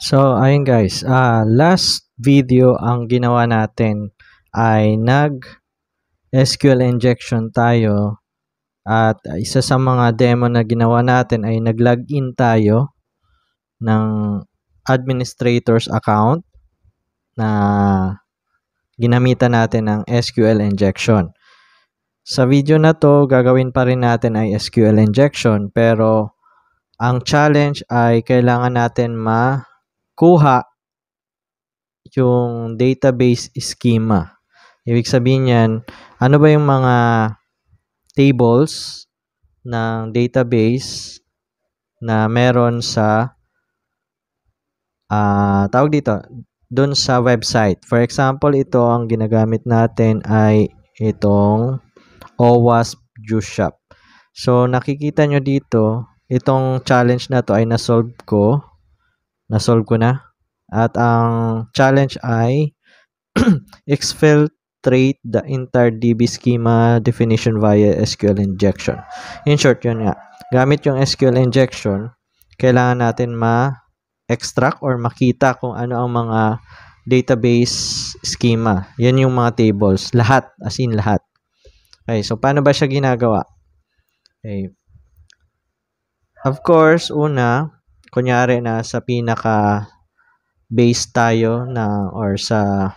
So, ayun guys. Uh, last video ang ginawa natin ay nag SQL injection tayo at isa sa mga demo na ginawa natin ay nag-login tayo ng administrator's account na ginamitan natin ng SQL injection. Sa video na to, gagawin pa rin natin ay SQL injection pero ang challenge ay kailangan natin ma kuha yung database schema. Ibig sabihin niyan, ano ba yung mga tables ng database na meron sa uh, tawag dito, dun sa website. For example, ito ang ginagamit natin ay itong OWASP Juice Shop. So, nakikita nyo dito, itong challenge na to ay nasolve ko na-solve ko na. At ang challenge ay exfiltrate the entire DB schema definition via SQL injection. In short, yun nga. Gamit yung SQL injection, kailangan natin ma-extract or makita kung ano ang mga database schema. Yan yung mga tables. Lahat. As in lahat. Okay, so paano ba siya ginagawa? Okay. Of course, una, kunyari na sa pinaka base tayo na or sa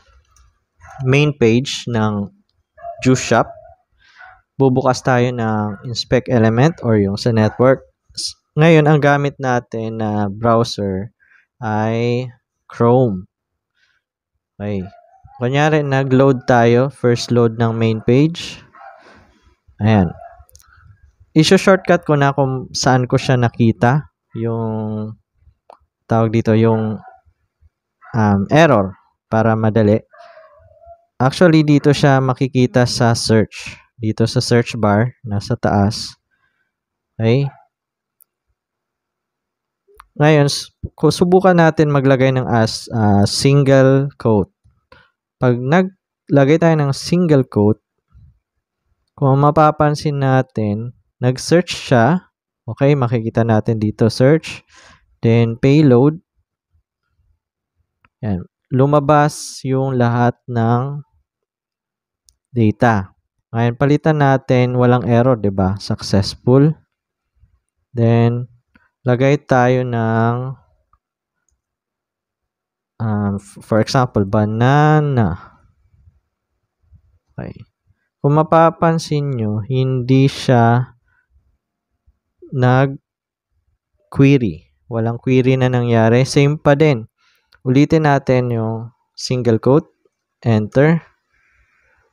main page ng Juice Shop, bubukas tayo ng inspect element or yung sa network. Ngayon, ang gamit natin na browser ay Chrome. Okay. Kunyari, nagload tayo. First load ng main page. Ayan. Issue shortcut ko na kung saan ko siya nakita yung tawag dito yung um, error para madali. Actually, dito siya makikita sa search. Dito sa search bar, nasa taas. Okay? Ngayon, subukan natin maglagay ng as uh, single quote. Pag naglagay tayo ng single quote, kung mapapansin natin, nag-search siya Okay, makikita natin dito search. Then payload. Yan. Lumabas yung lahat ng data. Ngayon, palitan natin walang error, di ba? Successful. Then, lagay tayo ng um, for example, banana. Okay. Kung mapapansin nyo, hindi siya nag-query. Walang query na nangyari. Same pa din. Ulitin natin yung single quote. Enter.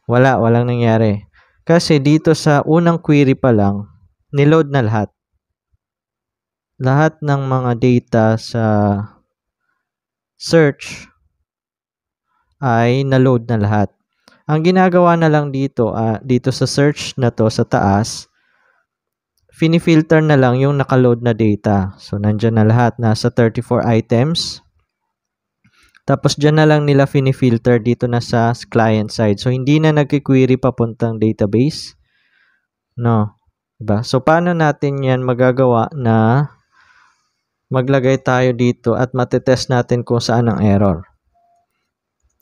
Wala, walang nangyari. Kasi dito sa unang query pa lang, niload na lahat. Lahat ng mga data sa search ay naload na lahat. Ang ginagawa na lang dito, uh, dito sa search na to sa taas, fini-filter na lang yung nakaload na data. So, nandyan na lahat. Nasa 34 items. Tapos, dyan na lang nila fini-filter dito na sa client side. So, hindi na nag-query papuntang database. No. Diba? So, paano natin yan magagawa na maglagay tayo dito at matetest natin kung saan ang error.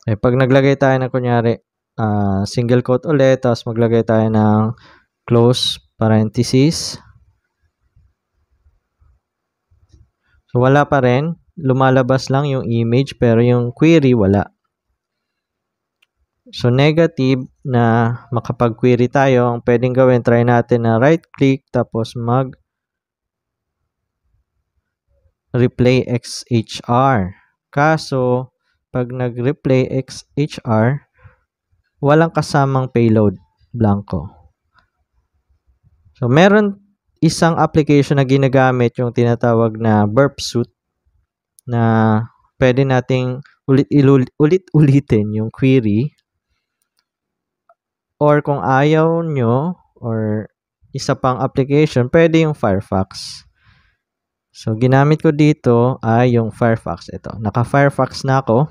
Eh, pag naglagay tayo ng kunyari, uh, single quote ulit, tapos maglagay tayo ng close parenthesis. So, wala pa rin. Lumalabas lang yung image pero yung query wala. So, negative na makapag-query tayo, ang pwedeng gawin, try natin na right-click tapos mag replay XHR. Kaso, pag nag-replay XHR, walang kasamang payload blanco. So, meron isang application na ginagamit yung tinatawag na burp suit na pwede nating ulit ulit ulitin yung query or kung ayaw nyo or isa pang application, pwede yung Firefox. So, ginamit ko dito ay yung Firefox. Ito, naka-Firefox na ako.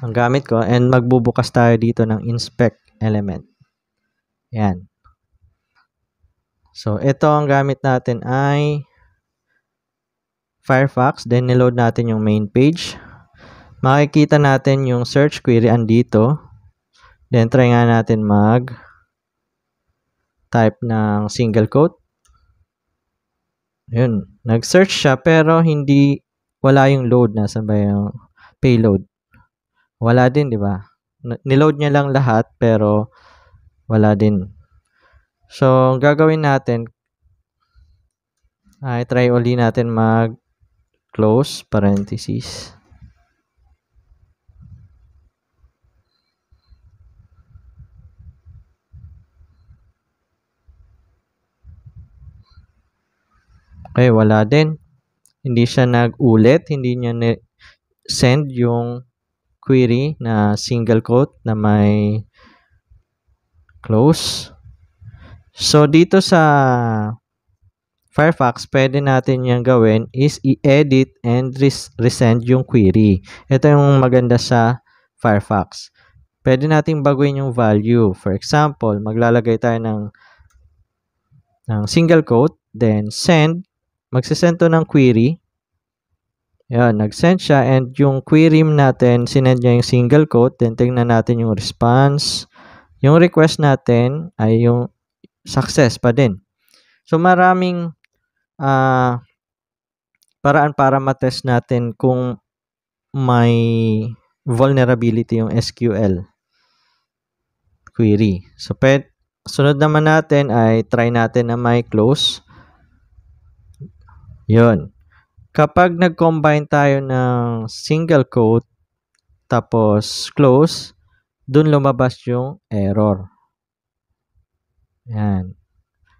Ang gamit ko. And magbubukas tayo dito ng inspect element. Yan. So, ito ang gamit natin ay Firefox. Then, niload natin yung main page. Makikita natin yung search query andito. Then, try nga natin mag type ng single quote. Yun. Nag-search siya pero hindi wala yung load. Nasaan ba yung payload? Wala din, di ba? Niload niya lang lahat pero wala din. So, gagawin natin, ay try uli natin mag close parenthesis. Okay, wala din. Hindi siya nag-ulit, hindi niya ni- send yung query na single quote na may close. So, dito sa Firefox, pwede natin yung gawin is i-edit and res resend yung query. Ito yung maganda sa Firefox. Pwede nating baguhin yung value. For example, maglalagay tayo ng, ng single quote, then send. Magsisend to ng query. Yan, nag-send siya and yung query natin, sinend niya yung single quote, then tingnan natin yung response. Yung request natin ay yung success pa din. So maraming uh, paraan para matest natin kung may vulnerability yung SQL query. So, pet, sunod naman natin ay try natin na may close. Yun. Kapag nag-combine tayo ng single quote tapos close, dun lumabas yung error. Yan.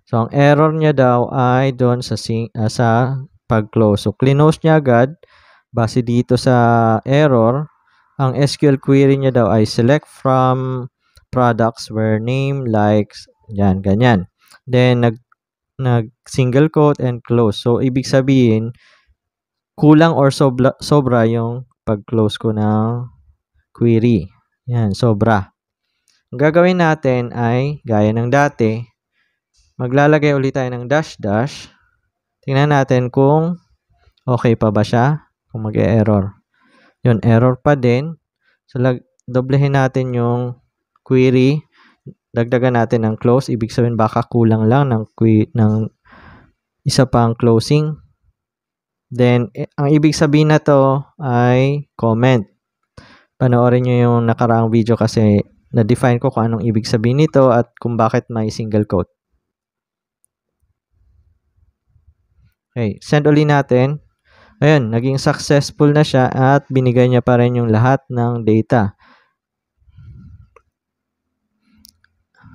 So, ang error niya daw ay doon sa, sing, uh, sa pag-close. So, close niya agad. Base dito sa error, ang SQL query niya daw ay select from products where name likes, yan, ganyan. Then, nag, nag single quote and close. So, ibig sabihin, kulang or sobra, sobra yung pag-close ko ng query. Yan, sobra. Ang gagawin natin ay, gaya ng dati, maglalagay ulit tayo ng dash dash. Tingnan natin kung okay pa ba siya, kung mag-error. e -e Yun, error pa din. So, doblehin natin yung query. Dagdagan natin ng close. Ibig sabihin baka kulang lang ng, ng isa pang closing. Then, e, ang ibig sabihin na to ay comment. Panoorin nyo yung nakaraang video kasi na-define ko kung anong ibig sabihin nito at kung bakit may single quote. Okay, send uli natin. Ayun, naging successful na siya at binigay niya pa rin yung lahat ng data.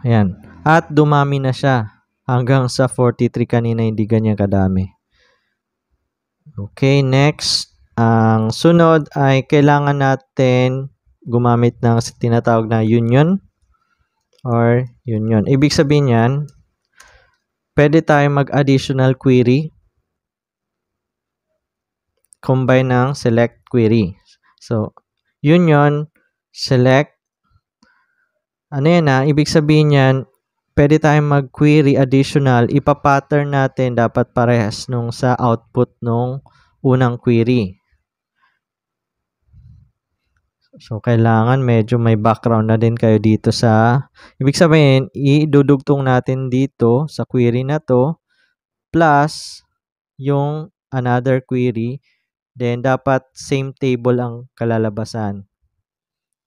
Ayan. At dumami na siya hanggang sa 43 kanina hindi ganyan kadami. Okay, next. Ang sunod ay kailangan natin gumamit ng tinatawag na union or union. Ibig sabihin yan, pwede tayo mag-additional query combine ng select query. So, union, select, ano yan na, ah? ibig sabihin yan, pwede tayong mag-query additional, ipapattern natin dapat parehas nung sa output nung unang query. So, kailangan medyo may background na din kayo dito sa, ibig sabihin, idudugtong natin dito sa query na to, plus yung another query, then dapat same table ang kalalabasan.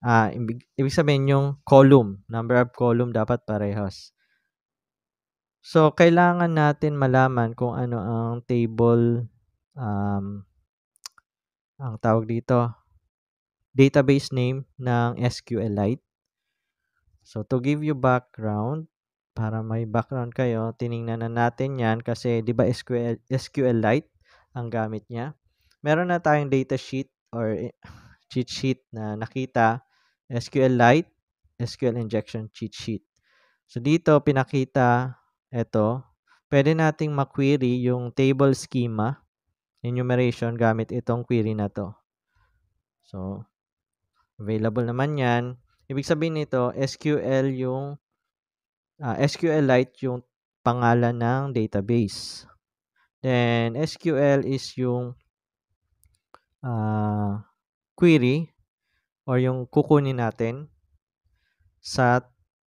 Ah, ibig, ibig sabihin yung column, number of column dapat parehas. So, kailangan natin malaman kung ano ang table, um, ang tawag dito, database name ng SQLite. So, to give you background, para may background kayo, tiningnan na natin yan kasi di ba SQL, SQLite ang gamit niya. Meron na tayong data sheet or eh, cheat sheet na nakita, SQLite, SQL injection cheat sheet. So, dito pinakita ito. Pwede nating ma-query yung table schema enumeration gamit itong query na to. So, Available naman yan. Ibig sabihin nito, SQL yung uh, ah, SQLite yung pangalan ng database. Then SQL is yung uh, query or yung kukunin natin sa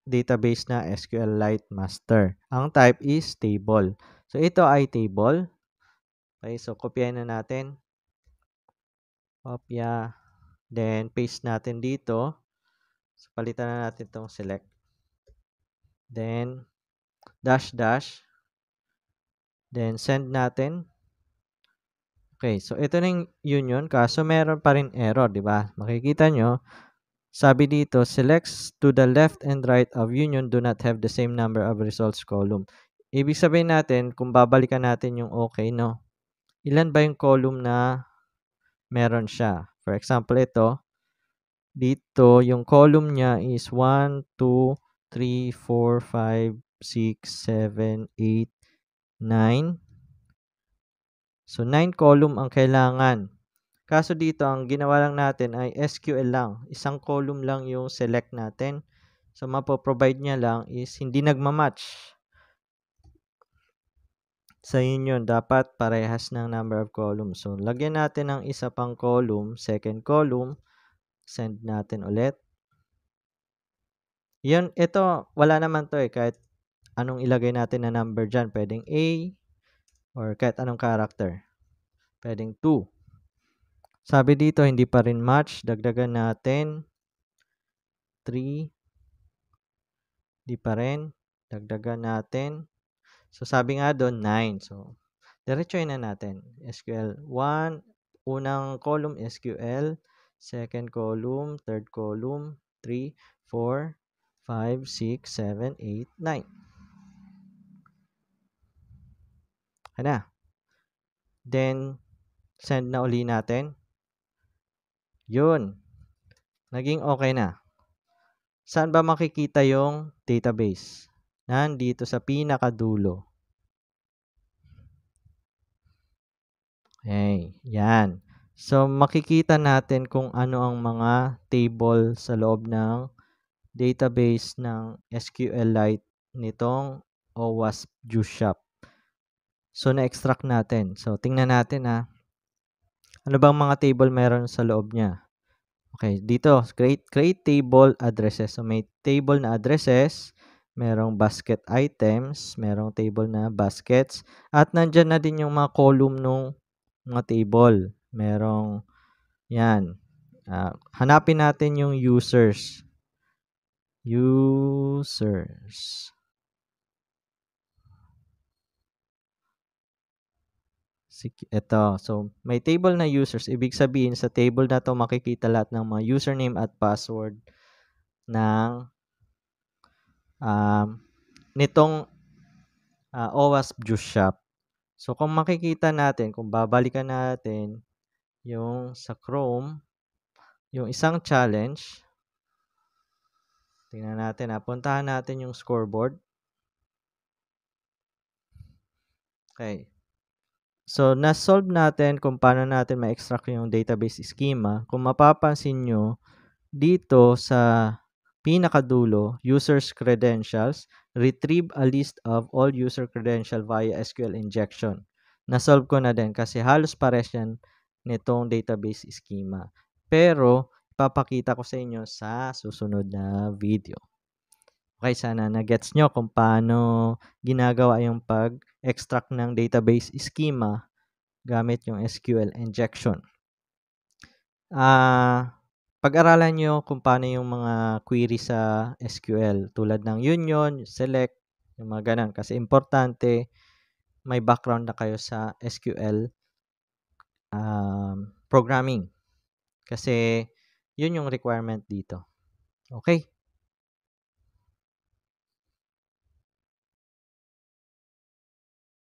database na SQLite master. Ang type is table. So ito ay table. Okay, so kopyahin na natin. Kopya. Then, paste natin dito. So, palitan na natin itong select. Then, dash dash. Then, send natin. Okay, so ito na union. Kaso meron pa rin error, di ba? Makikita nyo, sabi dito, selects to the left and right of union do not have the same number of results column. Ibig sabihin natin, kung babalikan natin yung okay, no? Ilan ba yung column na meron siya? For example, ito, dito, yung column niya is 1, 2, 3, 4, 5, 6, 7, 8, 9. So, 9 column ang kailangan. Kaso dito, ang ginawa lang natin ay SQL lang. Isang column lang yung select natin. So, mapoprovide niya lang is hindi nagmamatch sa union, dapat parehas ng number of columns. So, lagyan natin ng isa pang column, second column, send natin ulit. Yun, ito, wala naman to eh, kahit anong ilagay natin na number dyan. Pwedeng A, or kahit anong character. Pwedeng 2. Sabi dito, hindi pa rin match. Dagdagan natin 3. Hindi pa rin. Dagdagan natin So, sabi nga doon, 9. So, diretsuhin na natin. SQL 1, unang column SQL, second column, third column, 3, 4, 5, 6, 7, 8, 9. Hana. Then, send na uli natin. Yun. Naging okay na. Saan ba makikita yung database? nandito sa pinakadulo. Okay, yan. So, makikita natin kung ano ang mga table sa loob ng database ng SQLite nitong OWASP Juice Shop. So, na-extract natin. So, tingnan natin ha. Ah. Ano bang mga table meron sa loob niya? Okay, dito, create, create table addresses. So, may table na addresses merong basket items, merong table na baskets, at nandyan na din yung mga column ng mga table. Merong, yan. Uh, hanapin natin yung users. Users. Ito. So, may table na users. Ibig sabihin, sa table na to makikita lahat ng mga username at password ng um, nitong uh, ah, OWASP Juice Shop. So, kung makikita natin, kung babalikan natin yung sa Chrome, yung isang challenge, tingnan natin, apuntahan ah, natin yung scoreboard. Okay. So, na-solve natin kung paano natin ma-extract yung database schema. Kung mapapansin nyo, dito sa pinakadulo, user's credentials, retrieve a list of all user credential via SQL injection. Nasolve ko na din kasi halos pares yan nitong database schema. Pero, ipapakita ko sa inyo sa susunod na video. Okay, sana na-gets nyo kung paano ginagawa yung pag-extract ng database schema gamit yung SQL injection. Ah, uh, pag-aralan niyo kung paano yung mga query sa SQL tulad ng union, select, yung mga ganun. Kasi importante, may background na kayo sa SQL um, programming. Kasi, yun yung requirement dito. Okay?